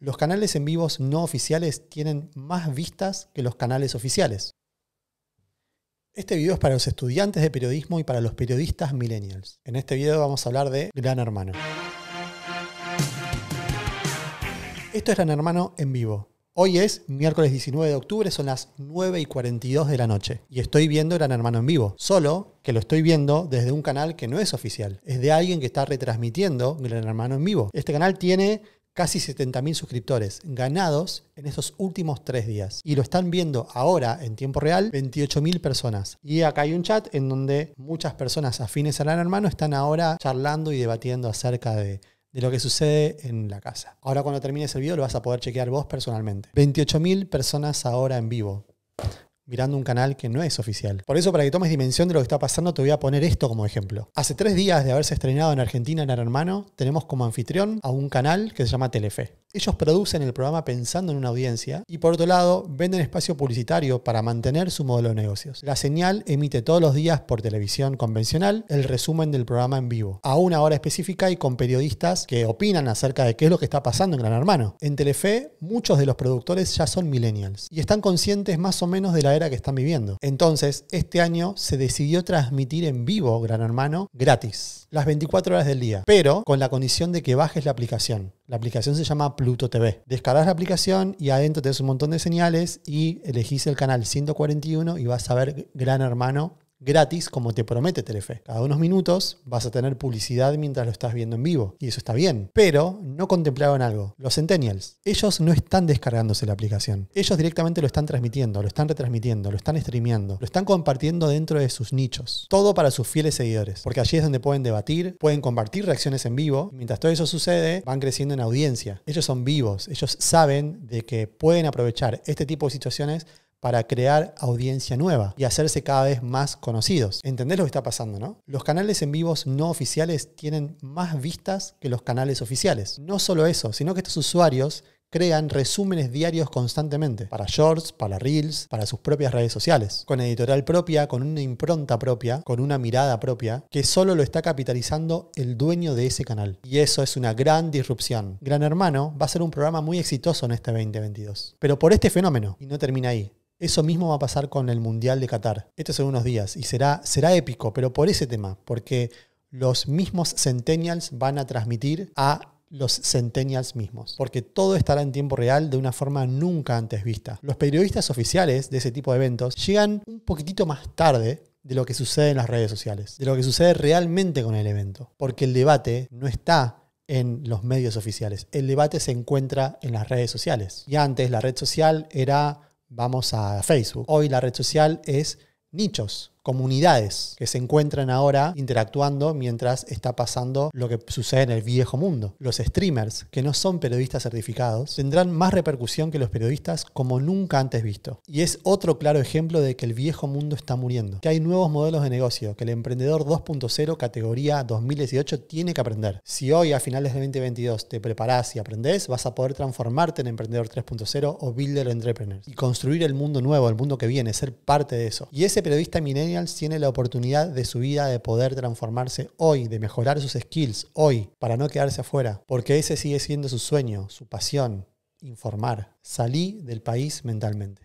los canales en vivos no oficiales tienen más vistas que los canales oficiales. Este video es para los estudiantes de periodismo y para los periodistas millennials. En este video vamos a hablar de Gran Hermano. Esto es Gran Hermano en vivo. Hoy es miércoles 19 de octubre, son las 9 y 42 de la noche. Y estoy viendo Gran Hermano en vivo. Solo que lo estoy viendo desde un canal que no es oficial. Es de alguien que está retransmitiendo Gran Hermano en vivo. Este canal tiene casi 70.000 suscriptores ganados en estos últimos tres días. Y lo están viendo ahora en tiempo real 28.000 personas. Y acá hay un chat en donde muchas personas afines al Gran Hermano están ahora charlando y debatiendo acerca de, de lo que sucede en la casa. Ahora cuando termines el video lo vas a poder chequear vos personalmente. 28.000 personas ahora en vivo mirando un canal que no es oficial. Por eso, para que tomes dimensión de lo que está pasando, te voy a poner esto como ejemplo. Hace tres días de haberse estrenado en Argentina en Hermano, tenemos como anfitrión a un canal que se llama Telefe. Ellos producen el programa pensando en una audiencia y por otro lado venden espacio publicitario para mantener su modelo de negocios. La señal emite todos los días por televisión convencional el resumen del programa en vivo, a una hora específica y con periodistas que opinan acerca de qué es lo que está pasando en Gran Hermano. En Telefe muchos de los productores ya son millennials y están conscientes más o menos de la era que están viviendo. Entonces, este año se decidió transmitir en vivo Gran Hermano gratis, las 24 horas del día, pero con la condición de que bajes la aplicación. La aplicación se llama Pluto TV. Descargas la aplicación y adentro tenés un montón de señales y elegís el canal 141 y vas a ver Gran Hermano gratis como te promete Telefe. Cada unos minutos vas a tener publicidad mientras lo estás viendo en vivo y eso está bien, pero no contemplaron algo. Los Centennials, ellos no están descargándose la aplicación. Ellos directamente lo están transmitiendo, lo están retransmitiendo, lo están streameando, lo están compartiendo dentro de sus nichos. Todo para sus fieles seguidores, porque allí es donde pueden debatir, pueden compartir reacciones en vivo. mientras todo eso sucede, van creciendo en audiencia. Ellos son vivos, ellos saben de que pueden aprovechar este tipo de situaciones para crear audiencia nueva y hacerse cada vez más conocidos. ¿Entendés lo que está pasando, no? Los canales en vivos no oficiales tienen más vistas que los canales oficiales. No solo eso, sino que estos usuarios crean resúmenes diarios constantemente, para shorts, para reels, para sus propias redes sociales, con editorial propia, con una impronta propia, con una mirada propia, que solo lo está capitalizando el dueño de ese canal. Y eso es una gran disrupción. Gran Hermano va a ser un programa muy exitoso en este 2022, pero por este fenómeno, y no termina ahí. Eso mismo va a pasar con el Mundial de Qatar. Esto son unos días y será, será épico, pero por ese tema, porque los mismos centennials van a transmitir a los centennials mismos, porque todo estará en tiempo real de una forma nunca antes vista. Los periodistas oficiales de ese tipo de eventos llegan un poquitito más tarde de lo que sucede en las redes sociales, de lo que sucede realmente con el evento, porque el debate no está en los medios oficiales, el debate se encuentra en las redes sociales. Y antes la red social era vamos a Facebook. Hoy la red social es nichos comunidades que se encuentran ahora interactuando mientras está pasando lo que sucede en el viejo mundo. Los streamers, que no son periodistas certificados, tendrán más repercusión que los periodistas como nunca antes visto. Y es otro claro ejemplo de que el viejo mundo está muriendo, que hay nuevos modelos de negocio, que el emprendedor 2.0 categoría 2018 tiene que aprender. Si hoy a finales de 2022 te preparás y aprendés, vas a poder transformarte en emprendedor 3.0 o builder entrepreneur y construir el mundo nuevo, el mundo que viene, ser parte de eso. Y ese periodista milenio tiene la oportunidad de su vida de poder transformarse hoy, de mejorar sus skills hoy, para no quedarse afuera, porque ese sigue siendo su sueño, su pasión, informar. Salí del país mentalmente.